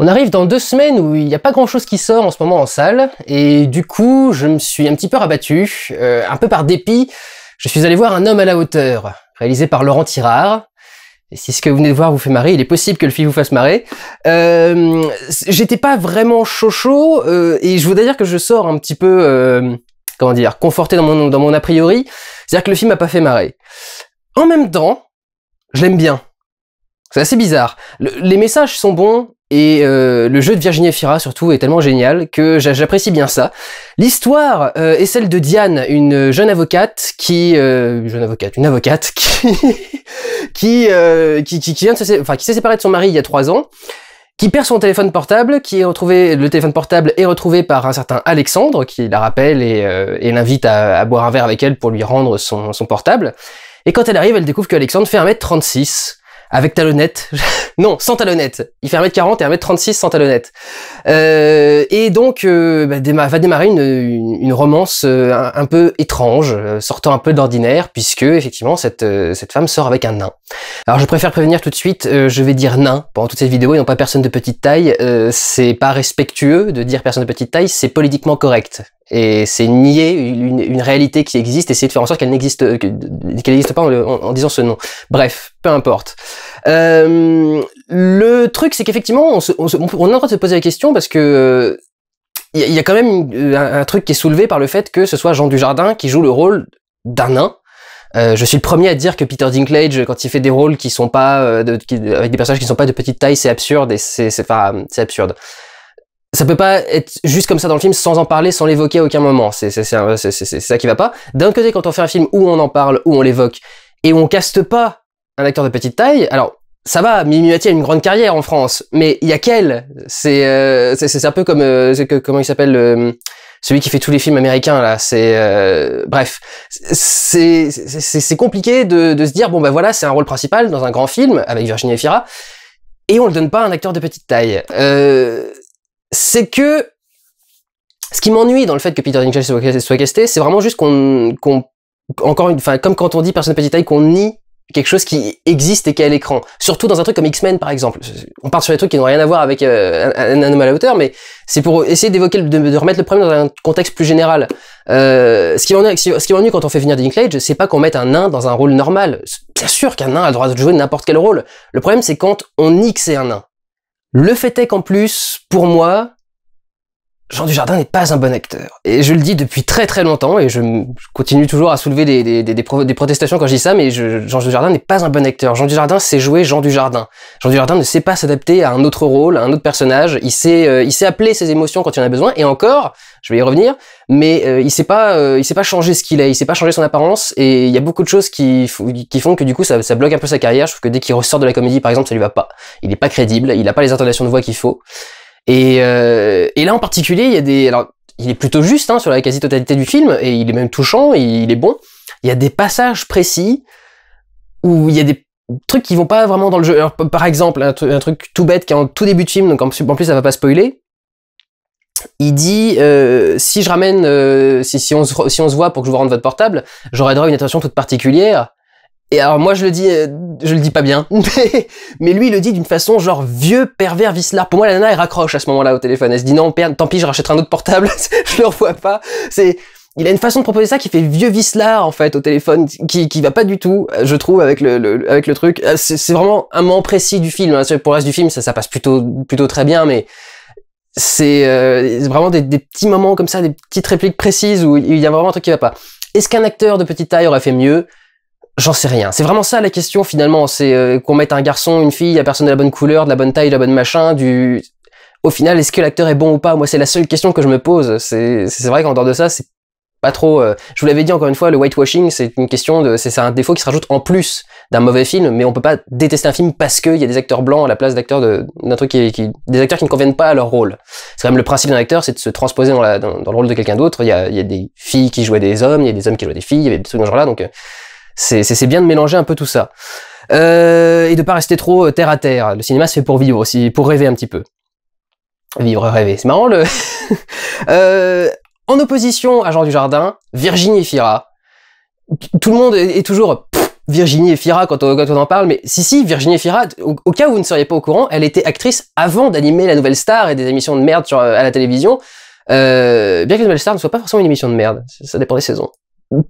On arrive dans deux semaines où il n'y a pas grand chose qui sort en ce moment en salle, et du coup, je me suis un petit peu rabattu, euh, un peu par dépit, je suis allé voir Un homme à la hauteur, réalisé par Laurent Tirard. Et si ce que vous venez de voir vous fait marrer, il est possible que le film vous fasse marrer. Euh, J'étais pas vraiment chaud chaud, euh, et je voudrais dire que je sors un petit peu, euh, comment dire, conforté dans mon, dans mon a priori, c'est-à-dire que le film m'a pas fait marrer. En même temps, je l'aime bien. C'est assez bizarre. les messages sont bons, et euh, le jeu de Virginie Fira surtout est tellement génial que j'apprécie bien ça. L'histoire euh, est celle de Diane, une jeune avocate qui, euh, jeune avocate, une avocate qui qui, qui, enfin qui s'est séparée de son mari il y a trois ans, qui perd son téléphone portable, qui est retrouvé, le téléphone portable est retrouvé par un certain Alexandre qui la rappelle et, l'invite à, boire un verre avec elle pour lui rendre son, portable. Et quand elle arrive, elle découvre que Alexandre fait 1m36, avec talonnette. non, sans talonnette. Il fait 1m40 et 1m36 sans talonnette. Euh, et donc, euh, bah, va démarrer une, romance euh, un, peu étrange, euh, sortant un peu de l'ordinaire, puisque, effectivement, cette, cette femme sort avec un nain. Alors, je préfère prévenir tout de suite, je vais dire nain pendant toute cette vidéo et non pas personne de petite taille. c'est pas respectueux de dire personne de petite taille, c'est politiquement correct. Et c'est nier une, réalité qui existe, essayer de faire en sorte qu'elle n'existe qu'elle n'existe pas en, disant ce nom. Bref, peu importe. Euh, le truc, c'est qu'effectivement, on, on, on, a le droit de se poser la question parce que il y, a quand même euh, un, truc qui est soulevé par le fait que ce soit Jean Dujardin qui joue le rôle d'un nain. Euh, je suis le premier à dire que Peter Dinklage, quand il fait des rôles qui sont pas avec des personnages qui sont pas de petite taille, c'est absurde et c'est c'est absurde ça peut pas être juste comme ça dans le film sans en parler, sans l'évoquer à aucun moment. C'est ça qui va pas. D'un côté, quand on fait un film où on en parle, où on l'évoque, et où on caste pas un acteur de petite taille, alors ça va, Mimimati a une grande carrière en France, mais il y a qu'elle. C'est euh, c'est un peu comme euh, comment il s'appelle celui qui fait tous les films américains là. C'est euh, bref, c'est c'est compliqué de, de se dire bon ben voilà c'est un rôle principal dans un grand film avec Virginie Efira et on le donne pas à un acteur de petite taille. Euh, c'est que ce qui m'ennuie dans le fait que Peter Dinklage soit, casté, c'est vraiment juste qu'on, encore enfin, comme quand on dit personne de petite taille, qu'on nie quelque chose qui existe et qui est à l'écran. Surtout dans un truc comme X-Men, par exemple. On part sur des trucs qui n'ont rien à voir avec euh, un, un, à la hauteur, mais c'est pour essayer d'évoquer, de, remettre le problème dans un contexte plus général. Euh, ce qui m'ennuie quand on fait venir Dinklage, c'est pas qu'on mette un nain dans un rôle normal. Bien sûr qu'un nain a le droit de jouer n'importe quel rôle. Le problème, c'est quand on nie que c'est un nain. Le fait est qu'en plus, pour moi, Jean Dujardin n'est pas un bon acteur. Et je le dis depuis très très longtemps, et je continue toujours à soulever des, des, protestations quand je dis ça, mais Jean Dujardin n'est pas un bon acteur. Jean Dujardin sait jouer Jean Dujardin. Jean Dujardin ne sait pas s'adapter à un autre rôle, à un autre personnage. Il sait, euh, il appeler ses émotions quand il en a besoin, et encore, je vais y revenir, mais euh, il sait pas, euh, sait pas changer ce qu'il est, il sait pas changer son apparence, et il y a beaucoup de choses qui, font que du coup ça, bloque un peu sa carrière. Je trouve que dès qu'il ressort de la comédie, par exemple, ça lui va pas. Il n'est pas crédible, il n'a pas les intonations de voix qu'il faut. Et, euh, et là en particulier, il y a des... Alors, il est plutôt juste hein, sur la quasi-totalité du film, et il est même touchant, il est bon. Il y a des passages précis où il y a des trucs qui vont pas vraiment dans le jeu. par exemple, un, truc tout bête qui est en tout début de film, donc en, plus ça va pas spoiler. Il dit euh, si je ramène, euh, si, si, on se, si on se voit pour que je vous rende votre portable, j'aurai droit à une attention toute particulière. Et alors moi je le dis, euh, je le dis pas bien, mais lui il le dit d'une façon genre vieux pervers vicelard. Pour moi la nana elle raccroche à ce moment-là au téléphone. Elle se dit non père, tant pis je rachèterai un autre portable, je le revois pas. C'est il a une façon de proposer ça qui fait vieux vicelard en fait au téléphone, qui qui va pas du tout, euh, je trouve avec le, avec le truc. Euh, c'est vraiment un moment précis du film. Hein. Pour le reste du film ça ça passe plutôt plutôt très bien, mais c'est vraiment des, des, petits moments comme ça, des petites répliques précises où il y a vraiment un truc qui va pas. Est-ce qu'un acteur de petite taille aurait fait mieux J'en sais rien. C'est vraiment ça la question finalement. C'est euh, qu'on mette un garçon, une fille, la personne de la bonne couleur, de la bonne taille, de la bonne machin, du. Au final, est-ce que l'acteur est bon ou pas Moi, c'est la seule question que je me pose. C'est vrai qu'en dehors de ça, c'est pas trop. Euh, je vous l'avais dit encore une fois, le whitewashing, c'est une question de. C'est un défaut qui se rajoute en plus d'un mauvais film, mais on peut pas détester un film parce qu'il y a des acteurs blancs à la place d'acteurs de d'un truc qui, qui, des acteurs qui ne conviennent pas à leur rôle. C'est quand même le principe d'un acteur, c'est de se transposer dans, la, dans, le rôle de quelqu'un d'autre. Il y a, y a, des filles qui jouaient des hommes, il y a des hommes qui jouaient des filles, il y avait ce genre-là, donc. Euh, c'est bien de mélanger un peu tout ça. Euh, et de pas rester trop euh, terre à terre. Le cinéma, c'est pour vivre aussi, pour rêver un petit peu. Vivre, rêver, c'est marrant le... Euh, en opposition à Jean Jardin, Virginie Fira. Tout le monde est toujours... Virginie Efira quand on, quand on en parle, mais si si, Virginie Efira, au, cas où vous ne seriez pas au courant, elle était actrice avant d'animer La Nouvelle Star et des émissions de merde sur, euh, à la télévision. bien que La Nouvelle Star ne soit pas forcément une émission de merde, ça dépend des saisons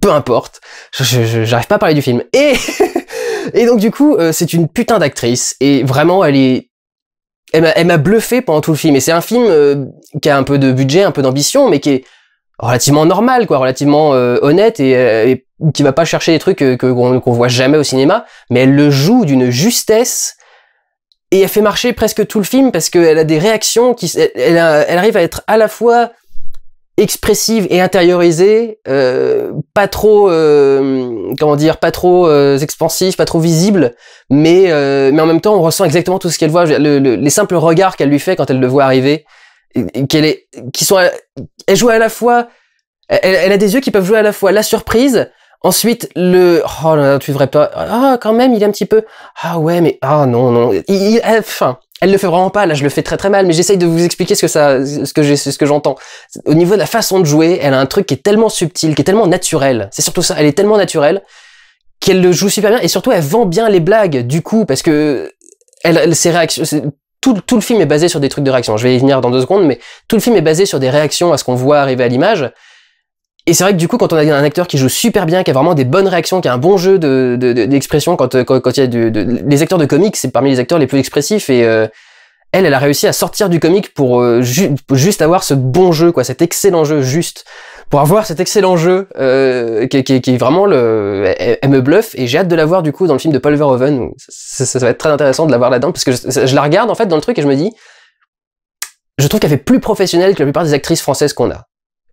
peu importe, j'arrive pas à parler du film. Et, et donc du coup, euh, c'est une putain d'actrice, et vraiment, elle est... Elle m'a bluffé pendant tout le film, et c'est un film euh, qui a un peu de budget, un peu d'ambition, mais qui est relativement normal, quoi, relativement euh, honnête, et, qui va pas chercher des trucs qu'on que, qu'on voit jamais au cinéma, mais elle le joue d'une justesse, et elle fait marcher presque tout le film, parce qu'elle a des réactions, qui, elle arrive à être à la fois expressive et intériorisée, euh, pas trop, euh, comment dire, pas trop euh, expansif, pas trop visible, mais mais en même temps on ressent exactement tout ce qu'elle voit, les simples regards qu'elle lui fait quand elle le voit arriver, qu'elle est, qui sont, elle joue à la fois, elle, a des yeux qui peuvent jouer à la fois la surprise, Ensuite, le oh là là, tu devrais pas. Ah, quand même, il est un petit peu. Ah ouais, mais ah non non. Il, elle le fait vraiment pas. Là, je le fais très très mal, mais j'essaye de vous expliquer ce que ça, ce que ce que j'entends. Au niveau de la façon de jouer, elle a un truc qui est tellement subtil, qui est tellement naturel. C'est surtout ça. Elle est tellement naturelle qu'elle le joue super bien et surtout elle vend bien les blagues du coup parce que elle, elle ses réactions. Tout, tout, le film est basé sur des trucs de réaction. Je vais y venir dans deux secondes, mais tout le film est basé sur des réactions à ce qu'on voit arriver à l'image. Et c'est vrai que du coup, quand on a un acteur qui joue super bien, qui a vraiment des bonnes réactions, qui a un bon jeu d'expression, de, euh, quand, quand, il y a du, les acteurs de comics, c'est parmi les acteurs les plus expressifs et euh, elle, elle a réussi à sortir du comique euh, pour, juste avoir ce bon jeu, quoi, cet excellent jeu juste, pour avoir cet excellent jeu qui, est vraiment le, elle, me bluffe et j'ai hâte de la voir du coup dans le film de Paul Verhoeven. Ça, va être très intéressant de la voir là-dedans parce que je, je la regarde en fait dans le truc et je me dis, je trouve qu'elle fait plus professionnelle que la plupart des actrices françaises qu'on a.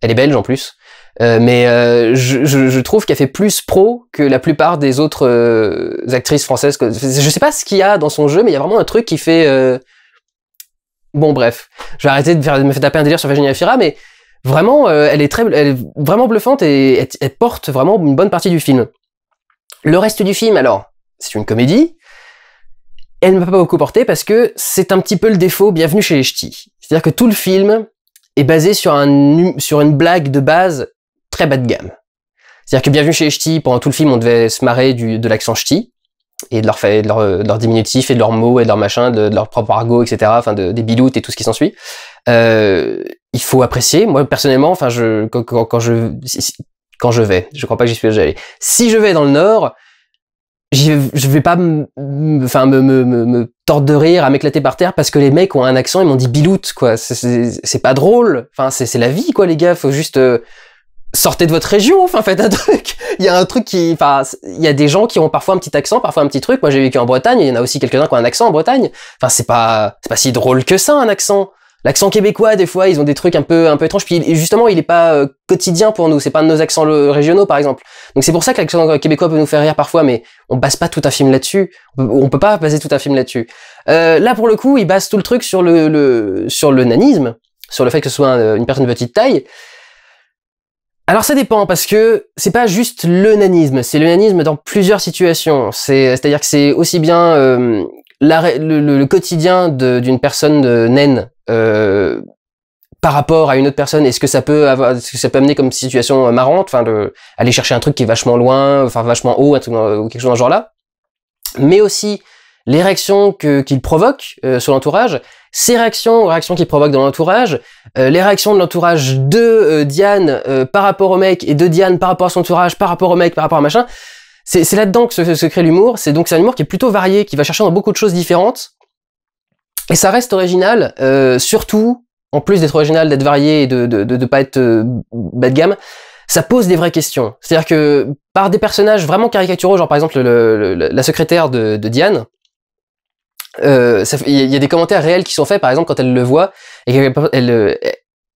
Elle est belge en plus. Euh, mais euh, je, trouve qu'elle fait plus pro que la plupart des autres euh, actrices françaises. Je sais pas ce qu'il y a dans son jeu, mais il y a vraiment un truc qui fait. Bon, bref, je vais arrêter de, me faire taper un délire sur Virginia Fira, mais vraiment, elle est très, elle est vraiment bluffante et elle, porte vraiment une bonne partie du film. Le reste du film, alors, c'est une comédie. Elle ne m'a pas beaucoup porté parce que c'est un petit peu le défaut. Bienvenue chez les ch'tis. C'est-à-dire que tout le film est basé sur, un, sur une blague de base très bas de gamme. C'est-à-dire que Bienvenue chez Ch'ti, pendant tout le film, on devait se marrer du, de l'accent Ch'ti, et de leur, euh, de, leur, diminutif, et de leurs mots, et de leur machin, de, leur propre argot, etc., enfin, de, des biloutes et tout ce qui s'ensuit. Euh, il faut apprécier. Moi, personnellement, enfin, je, quand, je, quand je vais, je crois pas que j'y suis déjà allé. Si je vais dans le Nord, je vais pas me, enfin, me, me, me, tordre de rire, à m'éclater par terre parce que les mecs ont un accent, ils m'ont dit biloute, quoi. C'est pas drôle. Enfin, c'est la vie, quoi, les gars. Faut juste, euh, sortez de votre région, enfin faites un truc. Il y a un truc qui, enfin, il y a des gens qui ont parfois un petit accent, parfois un petit truc. Moi, j'ai vécu en Bretagne, il y en a aussi quelques-uns qui ont un accent en Bretagne. Enfin, c'est pas, c'est pas si drôle que ça un accent. L'accent québécois, des fois, ils ont des trucs un peu, un peu étranges. Puis justement, il est pas euh, quotidien pour nous. C'est pas de nos accents régionaux, par exemple. Donc c'est pour ça que l'accent québécois peut nous faire rire parfois, mais on base pas tout un film là-dessus. On peut pas baser tout un film là-dessus. Euh, là, pour le coup, il base tout le truc sur le, sur le nanisme, sur le fait que ce soit euh, une personne de petite taille alors ça dépend parce que c'est pas juste le nanisme, c'est le nanisme dans plusieurs situations. C'est-à-dire que c'est aussi bien euh, le, quotidien d'une personne de naine euh, par rapport à une autre personne. Est-ce que ça peut avoir, ce que ça peut amener comme situation euh, marrante, enfin aller chercher un truc qui est vachement loin, enfin vachement haut, ou quelque chose dans ce genre-là. Mais aussi les réactions qu'il provoque euh, sur l'entourage, ses réactions, aux réactions qu'il provoque dans l'entourage, euh, les réactions de l'entourage de euh, Diane par rapport au mec et de Diane par rapport à son entourage, par rapport au mec, par rapport à machin. C'est là-dedans que se, crée l'humour. C'est donc c'est un humour qui est plutôt varié, qui va chercher dans beaucoup de choses différentes. Et ça reste original, surtout en plus d'être original, d'être varié et de de, de, pas être bas de gamme ça pose des vraies questions. C'est-à-dire que par des personnages vraiment caricaturaux, genre par exemple la secrétaire de Diane, euh, il y, a des commentaires réels qui sont faits, par exemple, quand elle le voit, et elle, euh,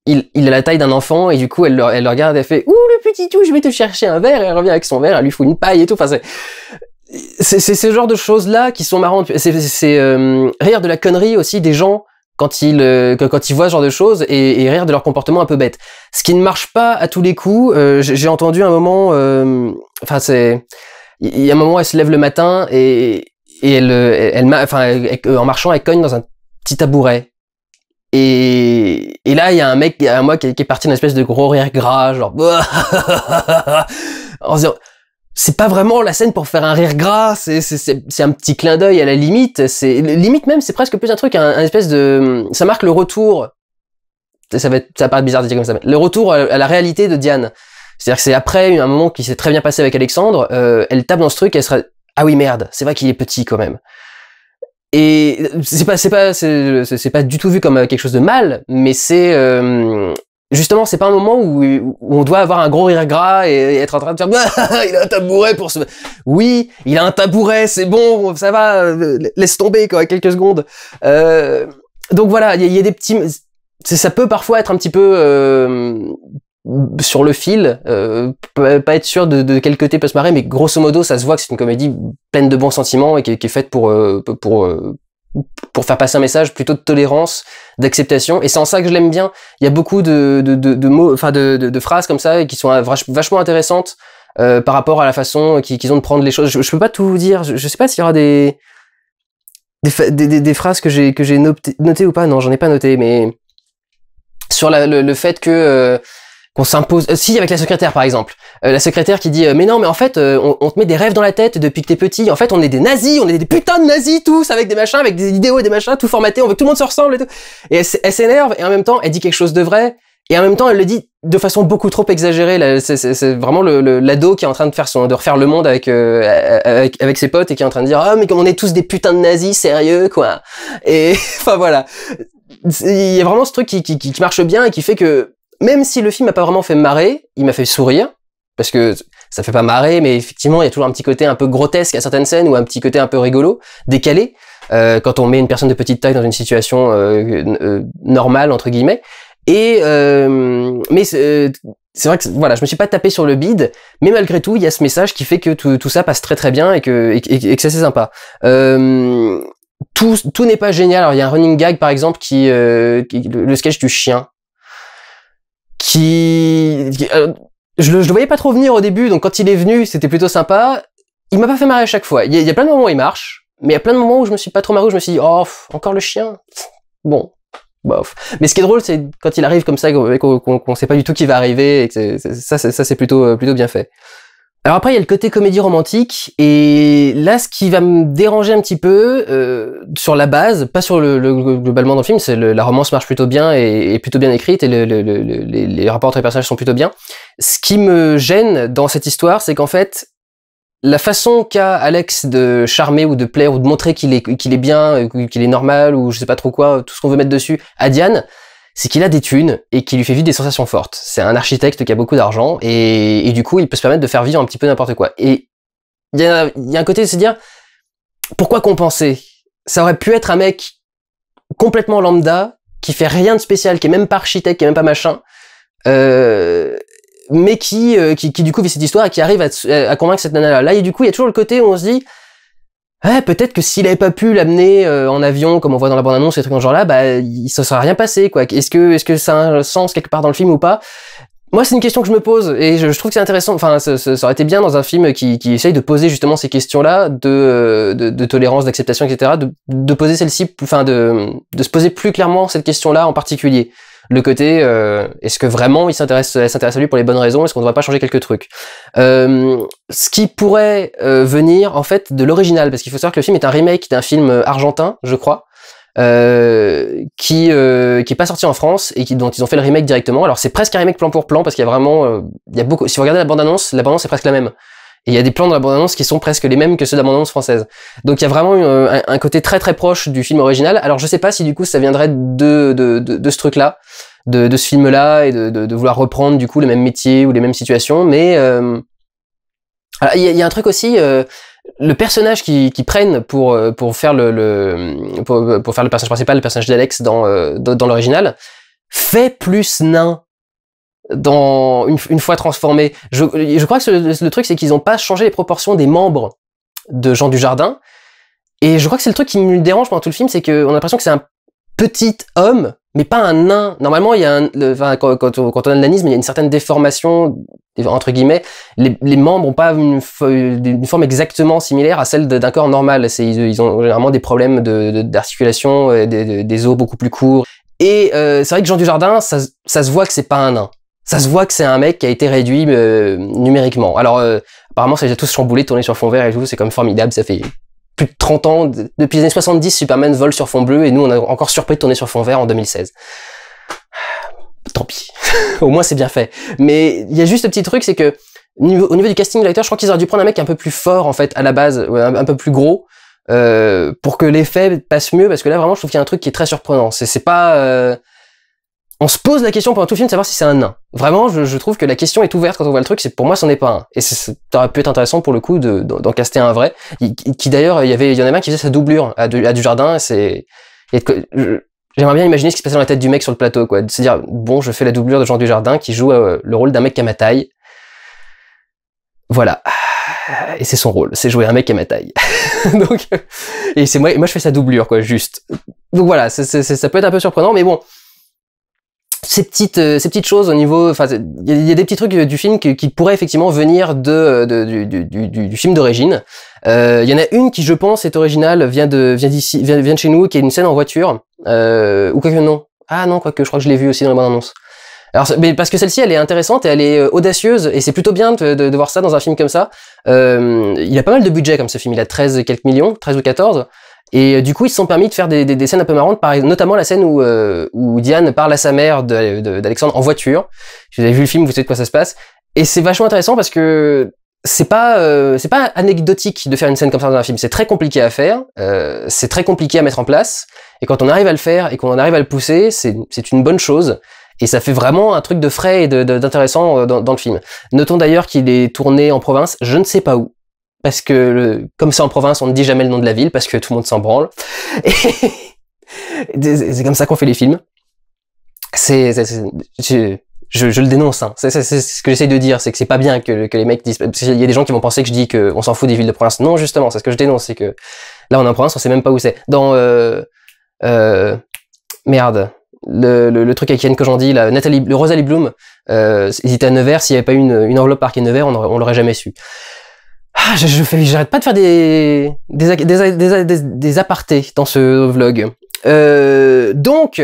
il, il, a la taille d'un enfant et du coup elle le, elle le regarde et elle fait ouh le petit tout je vais te chercher un verre et elle revient avec son verre elle lui fout une paille et tout enfin c'est c'est ce genre de choses là qui sont marrantes c'est euh, rire de la connerie aussi des gens quand ils quand ils voient ce genre de choses et, rire de leur comportement un peu bête ce qui ne marche pas à tous les coups j'ai entendu un moment enfin c'est il y a un moment elle se lève le matin et et elle, euh, elle, enfin, euh, en marchant, elle cogne dans un petit tabouret. Et, là, il y a un mec, un moi qui, est parti d'une espèce de gros rire gras, genre, en disant, c'est pas vraiment la scène pour faire un rire gras, c'est, c'est, un petit clin d'œil à la limite, c'est, limite même, c'est presque plus un truc, un, espèce de, ça marque le retour, ça va être, ça paraît bizarre de dire comme ça, le retour à, la réalité de Diane. C'est-à-dire que c'est après un moment qui s'est très bien passé avec Alexandre, euh, elle tape dans ce truc, elle sera ah oui merde, c'est vrai qu'il est petit quand même. Et c'est pas pas c'est pas du tout vu comme euh, quelque chose de mal, mais c'est euh, justement c'est pas un moment où, on doit avoir un gros rire gras et être en train de dire « il a un tabouret pour se oui il a un tabouret c'est bon ça va euh, laisse tomber quoi quelques secondes donc voilà il y, a des petits ça peut parfois être un petit peu sur le fil, euh, pas être sûr de, de, quel côté peut se marrer, mais grosso modo, ça se voit que c'est une comédie pleine de bons sentiments et qui, est faite pour, euh, pour, euh, pour faire passer un message plutôt de tolérance, d'acceptation. Et c'est en ça que je l'aime bien. Il y a beaucoup de, de, de mots, enfin de, phrases comme ça qui sont vachement intéressantes par rapport à la façon qu'ils ont de prendre les choses. Je, peux pas tout vous dire. Je, sais pas s'il y aura des des, des, phrases que j'ai que j'ai notées noté ou pas. Non, j'en ai pas noté, mais sur la, le, le, fait que qu'on s'impose. Euh, si avec la secrétaire par exemple, euh, la secrétaire qui dit euh, mais non mais en fait on, te met des rêves dans la tête depuis que t'es petit. En fait on est des nazis, on est des putains de nazis tous avec des machins, avec des idéaux et des machins, tout formaté, on veut que tout le monde se ressemble et tout. Et elle, s'énerve et en même temps elle dit quelque chose de vrai. Et en même temps, elle le dit de façon beaucoup trop exagérée. C'est vraiment le l'ado qui est en train de faire son, de refaire le monde avec, avec, ses potes et qui est en train de dire ah oh, mais comme on est tous des putains de nazis, sérieux quoi. Et enfin voilà, il y a vraiment ce truc qui, qui, qui marche bien et qui fait que même si le film m'a pas vraiment fait marrer, il m'a fait sourire, parce que ça fait pas marrer, mais effectivement, il y a toujours un petit côté un peu grotesque à certaines scènes, ou un petit côté un peu rigolo, décalé, euh, quand on met une personne de petite taille dans une situation euh, euh, normale, entre guillemets. Et mais c'est vrai que voilà, je me suis pas tapé sur le bide, mais malgré tout, il y a ce message qui fait que tout, ça passe très très bien et que, et, c'est sympa. tout, tout n'est pas génial. Alors il y a un running gag par exemple qui, le sketch du chien qui... Euh, je, le, je le voyais pas trop venir au début, donc quand il est venu, c'était plutôt sympa. Il m'a pas fait marrer à chaque fois. Il y, a, plein de moments où il marche, mais il y a plein de moments où je me suis pas trop marré, où je me suis dit, oh, encore le chien. Bon, bof. Mais ce qui est drôle, c'est quand il arrive comme ça, qu'on ne sait pas du tout qui va arriver, et ça, ça c'est plutôt, euh, plutôt bien fait. Alors après, il y a le côté comédie romantique, et là, ce qui va me déranger un petit peu euh, sur la base, pas sur le, globalement dans le film, c'est la romance marche plutôt bien et est plutôt bien écrite, et les, les, rapports entre les personnages sont plutôt bien. Ce qui me gêne dans cette histoire, c'est qu'en fait, la façon qu'a Alex de charmer ou de plaire ou de montrer qu'il est, qu'il est bien, euh, qu'il est normal ou je sais pas trop quoi, tout ce qu'on veut mettre dessus à Diane, c'est qu'il a des thunes et qui lui fait vivre des sensations fortes. C'est un architecte qui a beaucoup d'argent et, du coup, il peut se permettre de faire vivre un petit peu n'importe quoi. Et il y a, un côté de se dire, pourquoi compenser Ça aurait pu être un mec complètement lambda, qui fait rien de spécial, qui est même pas architecte, qui est même pas machin, euh, mais euh, qui, qui, du coup vit cette histoire et qui arrive à, convaincre cette nana-là. Là, et du coup, il y a toujours le côté où on se dit, ah, peut-être que s'il avait pas pu l'amener euh, en avion, comme on voit dans la bande-annonce, et trucs en genre-là, bah, il se serait rien passé, quoi. Est-ce que, est-ce que ça a un sens quelque part dans le film ou pas Moi, c'est une question que je me pose, et je, trouve que c'est intéressant. Enfin, ça, aurait été bien dans un film qui, qui essaye de poser justement ces questions-là de, euh, tolérance, d'acceptation, etc., de, poser celle-ci, enfin, de se poser plus clairement cette question-là en particulier le côté euh, est-ce que vraiment il s'intéresse, elle s'intéresse à lui pour les bonnes raisons, est-ce qu'on ne devrait pas changer quelques trucs. Euh, ce qui pourrait euh, venir en fait de l'original, parce qu'il faut savoir que le film est un remake d'un film argentin, je crois. qui qui est pas sorti en France et dont ils ont fait le remake directement. Alors c'est presque un remake plan pour plan parce qu'il y a vraiment il y a beaucoup. Si vous regardez la bande annonce, la bande annonce est presque la même. Et il y a des plans de la qui sont presque les mêmes que ceux de française. Donc il y a vraiment euh, un, côté très très proche du film original. Alors je sais pas si du coup ça viendrait de, de, de, de ce truc-là, de, ce film-là, et de, vouloir reprendre du coup le même métier ou les mêmes situations, mais... Euh, ah, il y, a un truc aussi, euh, le personnage qu'ils qui prennent pour pour faire le, pour, faire le personnage principal, le personnage d'Alex dans, dans, dans l'original, fait plus nain dans une, une fois transformé. Je, je, crois que le, truc, c'est qu'ils n'ont pas changé les proportions des membres de Jean Dujardin. Et je crois que c'est le truc qui me dérange pendant tout le film, c'est qu'on a l'impression que c'est un petit homme, mais pas un nain. Normalement, il y a un, quand, on a de l'anisme, il y a une certaine déformation, entre guillemets. Les, les membres n'ont pas une, une, forme exactement similaire à celle d'un corps normal. Ils, ils, ont généralement des problèmes d'articulation, euh, de, des, os beaucoup plus courts. Et euh, c'est vrai que Jean Dujardin, ça, ça se voit que c'est pas un nain ça se voit que c'est un mec qui a été réduit euh, numériquement. Alors, euh, apparemment, ça les a tous chamboulé, tourner sur fond vert et tout, c'est comme formidable, ça fait plus de 30 ans. Depuis les années 70, Superman vole sur fond bleu et nous, on a encore surpris de tourner sur fond vert en 2016. Tant pis. au moins, c'est bien fait. Mais il y a juste un petit truc, c'est que au niveau du casting de l'acteur, je crois qu'ils auraient dû prendre un mec un peu plus fort, en fait, à la base, un, peu plus gros. Euh, pour que l'effet passe mieux parce que là vraiment je trouve qu'il y a un truc qui est très surprenant c'est pas euh, on se pose la question pendant tout le film de savoir si c'est un nain. Vraiment, je, trouve que la question est ouverte quand on voit le truc. C'est pour moi, c'en est pas un. Et ça aurait pu être intéressant pour le coup d'en de, caster un vrai, qui, d'ailleurs, il y avait, il y en a un qui faisait sa doublure à, du, à Dujardin. C'est, j'aimerais bien imaginer ce qui se passait dans la tête du mec sur le plateau, quoi. De se dire, bon, je fais la doublure de Jean Jardin qui joue euh, le rôle d'un mec à ma taille. Voilà. Et c'est son rôle, c'est jouer un mec à ma taille. Donc, et c'est moi, moi je fais sa doublure, quoi, juste. Donc voilà, c'est ça peut être un peu surprenant, mais bon ces petites euh, ces petites choses au niveau enfin il y, a des petits trucs euh, du film qui, pourraient effectivement venir de, euh, du, du, du, du, film d'origine il y en a une qui je pense est originale vient de vient d'ici vient, de chez nous qui est une scène en voiture euh, ou quoi que non ah non quoi que je crois que je l'ai vu aussi dans la bande annonce alors, mais parce que celle-ci, elle est intéressante et elle est audacieuse, et c'est plutôt bien de, de, voir ça dans un film comme ça. Euh, il a pas mal de budget comme ce film, il a 13 et quelques millions, 13 ou 14. Et euh, du coup, ils se sont permis de faire des, scènes un peu marrantes, notamment la scène où, euh, où Diane parle à sa mère d'Alexandre en voiture. Si vous avez vu le film, vous savez de quoi ça se passe. Et c'est vachement intéressant parce que c'est pas euh, c'est pas anecdotique de faire une scène comme ça dans un film. C'est très compliqué à faire, c'est très compliqué à mettre en place. Et quand on arrive à le faire et qu'on arrive à le pousser, c'est une bonne chose. Et ça fait vraiment un truc de frais et d'intéressant dans, le film. Notons d'ailleurs qu'il est tourné en province, je ne sais pas où parce que comme c'est en province, on ne dit jamais le nom de la ville parce que tout le monde s'en branle. c'est comme ça qu'on fait les films. C'est, je, je, je, le dénonce. Hein. C'est, ce que j'essaie de dire, c'est que c'est pas bien que, que, les mecs disent. Parce qu'il y a des gens qui vont penser que je dis qu'on s'en fout des villes de province. Non, justement, c'est ce que je dénonce, c'est que là on est en province, on sait même pas où c'est. Dans euh, euh, merde. Le, le, truc avec Yann j'en la Nathalie, le Rosalie Bloom, euh, il était à Nevers, s'il n'y avait pas eu une, une enveloppe à Nevers, on, on l'aurait jamais su. Ah, je, j'arrête pas de faire des des, des, des, des, apartés dans ce vlog. Euh, donc,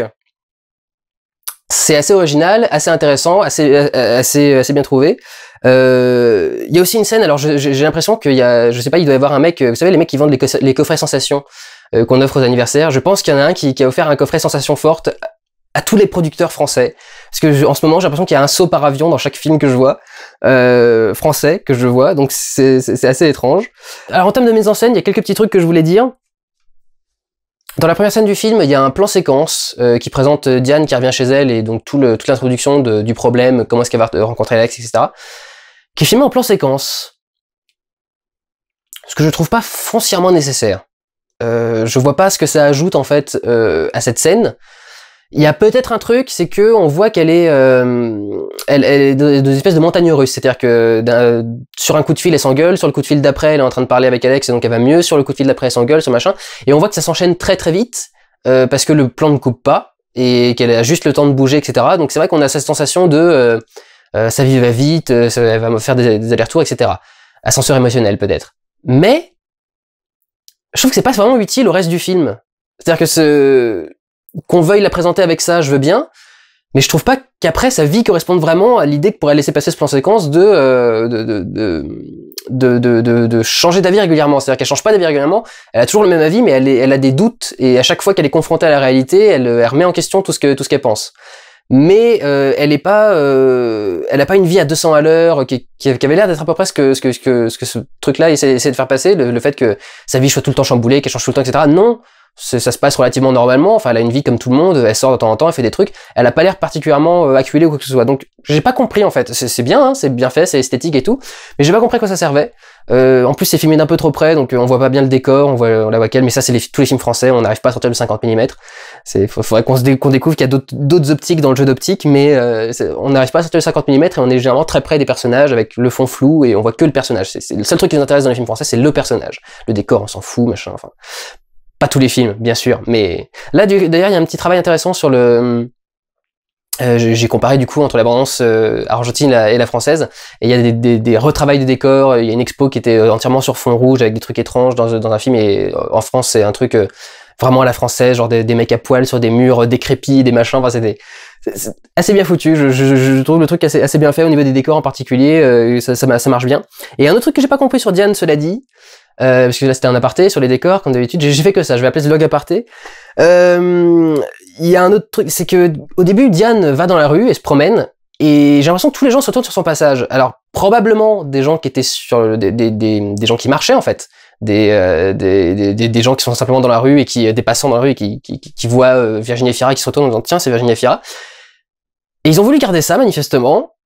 c'est assez original, assez intéressant, assez, assez, assez bien trouvé. Il euh, y a aussi une scène. Alors, j'ai l'impression qu'il y a, je sais pas, il doit y avoir un mec. Euh, vous savez, les mecs qui vendent les, coffrets sensations euh, qu'on offre aux anniversaires. Je pense qu'il y en a un qui, qui a offert un coffret sensation forte à tous les producteurs français. Parce que en ce moment, j'ai l'impression qu'il y a un saut par avion dans chaque film que je vois. Euh, français que je vois, donc c'est assez étrange. Alors en termes de mise en scène, il y a quelques petits trucs que je voulais dire. Dans la première scène du film, il y a un plan séquence euh, qui présente Diane qui revient chez elle et donc toute l'introduction du problème, comment est-ce qu'elle va rencontrer Alex, etc. Qui est filmé en plan séquence. Ce que je trouve pas foncièrement nécessaire. Euh, je vois pas ce que ça ajoute en fait à cette scène. Il y a peut-être un truc, c'est que on voit qu'elle est, euh, elle, est dans une espèce de montagne russe, c'est-à-dire que sur un coup de fil elle s'engueule, sur le coup de fil d'après elle est en train de parler avec Alex et donc elle va mieux, sur le coup de fil d'après elle s'engueule, ce machin, et on voit que ça s'enchaîne très très vite euh, parce que le plan ne coupe pas et qu'elle a juste le temps de bouger, etc. Donc c'est vrai qu'on a cette sensation de euh, Ça sa vie va vite, elle va me faire des, des allers-retours, etc. Ascenseur émotionnel peut-être. Mais je trouve que c'est pas vraiment utile au reste du film. C'est-à-dire que ce, qu'on veuille la présenter avec ça, je veux bien, mais je trouve pas qu'après sa vie corresponde vraiment à l'idée que pourrait laisser passer ce plan séquence de, euh, de, de, de, de, changer d'avis régulièrement. C'est-à-dire qu'elle change pas d'avis régulièrement, elle a toujours le même avis, mais elle, elle a des doutes, et à chaque fois qu'elle est confrontée à la réalité, elle, elle, remet en question tout ce que tout ce qu'elle pense. Mais euh, elle est pas, euh, elle a pas une vie à 200 à l'heure qui, avait l'air d'être à peu près ce que ce que ce, truc-là essaie, de faire passer, le, le, fait que sa vie soit tout le temps chamboulée, qu'elle change tout le temps, etc. Non, ça se passe relativement normalement. Enfin, elle a une vie comme tout le monde. Elle sort de temps en temps, elle fait des trucs. Elle a pas l'air particulièrement euh, acculée ou quoi que ce soit. Donc, j'ai pas compris en fait. C'est bien, hein, c'est bien fait, c'est esthétique et tout, mais j'ai pas compris à quoi ça servait. Euh, en plus, c'est filmé d'un peu trop près, donc euh, on voit pas bien le décor. On voit, on la voit qu'elle. Mais ça, c'est les, tous les films français. On n'arrive pas à sortir le 50 mm. C'est faudrait qu'on se qu'on découvre qu'il y a d'autres optiques dans le jeu d'optique, mais euh, on n'arrive pas à sortir le 50 mm et on est généralement très près des personnages avec le fond flou et on voit que le personnage. C'est le seul truc qui nous intéresse dans les films français, c'est le personnage. Le décor, on s'en fout, machin. Enfin, pas tous les films, bien sûr, mais là d'ailleurs il y a un petit travail intéressant sur le. Euh, euh, j'ai comparé du coup entre la euh, argentine et la française, et il y a des, des, des retravails de décors. Il y a une expo qui était entièrement sur fond rouge avec des trucs étranges dans, un film, et en France c'est un truc vraiment à la française, genre des, mecs à poil sur des murs décrépits, des machins. Enfin c'était assez bien foutu. Je, trouve le truc assez, bien fait au niveau des décors en particulier. Ça, ça, ça, marche bien. Et un autre truc que j'ai pas compris sur Diane, cela dit, euh, parce que là c'était un aparté sur les décors comme d'habitude j'ai fait que ça je vais appeler ce log aparté euh, il y a un autre truc c'est que au début Diane va dans la rue et se promène et j'ai l'impression que tous les gens se retournent sur son passage alors probablement des gens qui étaient sur le, des, des, des, gens qui marchaient en fait des, euh, des, gens qui sont simplement dans la rue et qui euh, des passants dans la rue qui, qui, qui, voient euh, Virginie Fira qui se retourne en disant tiens c'est Virginie Fira et ils ont voulu garder ça manifestement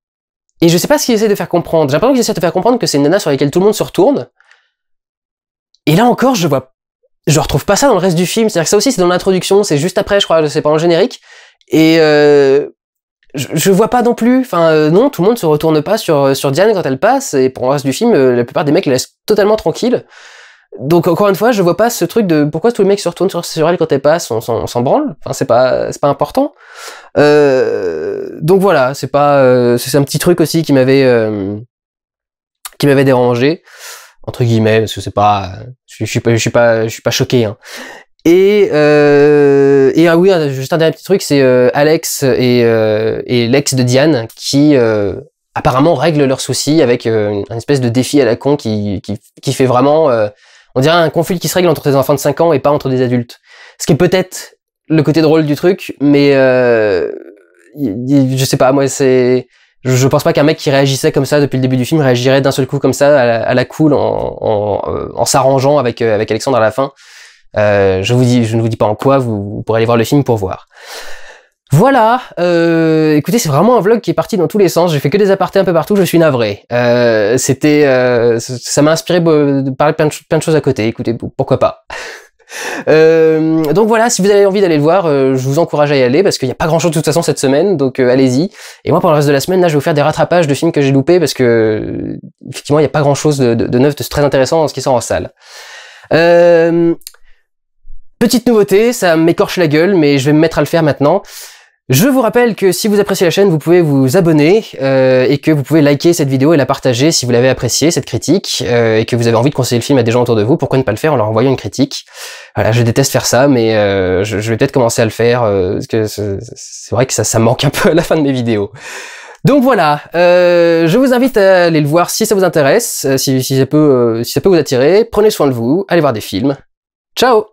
et je sais pas ce qu'ils essaient de faire comprendre j'ai l'impression qu'ils essaient de faire comprendre que c'est une nana sur laquelle tout le monde se retourne et là encore, je vois, je retrouve pas ça dans le reste du film. C'est-à-dire que ça aussi, c'est dans l'introduction, c'est juste après, je crois, c'est pendant le générique. Et euh, je, je, vois pas non plus. Enfin, euh, non, tout le monde se retourne pas sur euh, sur Diane quand elle passe. Et pour le reste du film, la plupart des mecs la laissent totalement tranquille. Donc encore une fois, je vois pas ce truc de pourquoi tous les mecs se retournent sur, sur elle quand elle passe, on, s'en branle. Enfin, c'est pas c'est pas important. donc voilà, c'est pas c'est un petit truc aussi qui m'avait qui m'avait dérangé entre guillemets, parce que c'est pas, je, suis pas, je suis pas, je suis pas choqué. Hein. Et, euh, et ah oui, juste un dernier petit truc, c'est euh, Alex et, euh, et l'ex de Diane qui euh, apparemment règlent leurs soucis avec une, espèce de défi à la con qui, qui, qui fait vraiment, on dirait un conflit qui se règle entre des enfants de 5 ans et pas entre des adultes. Ce qui est peut-être le côté drôle du truc, mais je sais pas, moi c'est je, je pense pas qu'un mec qui réagissait comme ça depuis le début du film réagirait d'un seul coup comme ça à la, cool euh, en, s'arrangeant avec, euh, avec Alexandre à la fin. Euh, je vous dis, je ne vous dis pas en quoi, vous, pourrez aller voir le film pour voir. Voilà, écoutez, c'est vraiment un vlog qui est parti dans tous les sens. J'ai fait que des apartés un peu partout. Je suis navré. C'était, ça m'a inspiré de parler plein de, plein de choses à côté. Écoutez, pourquoi pas. Euh, donc voilà, si vous avez envie d'aller le voir, euh, je vous encourage à y aller parce qu'il n'y a pas grand chose de toute façon cette semaine, donc euh, allez-y. Et moi pour le reste de la semaine, là je vais vous faire des rattrapages de films que j'ai loupés parce que euh, effectivement il n'y a pas grand chose de, neuf, de très intéressant dans ce qui sort en salle. petite nouveauté, ça m'écorche la gueule, mais je vais me mettre à le faire maintenant. Je vous rappelle que si vous appréciez la chaîne, vous pouvez vous abonner euh, et que vous pouvez liker cette vidéo et la partager si vous l'avez appréciée, cette critique, euh, et que vous avez envie de conseiller le film à des gens autour de vous, pourquoi ne pas le faire en leur envoyant une critique Voilà, je déteste faire ça, mais euh, je, vais peut-être commencer à le faire, parce que c'est vrai que ça, ça manque un peu à la fin de mes vidéos. Donc voilà, je vous invite à aller le voir si ça vous intéresse, si, ça peut, si ça peut vous attirer. Prenez soin de vous, allez voir des films. Ciao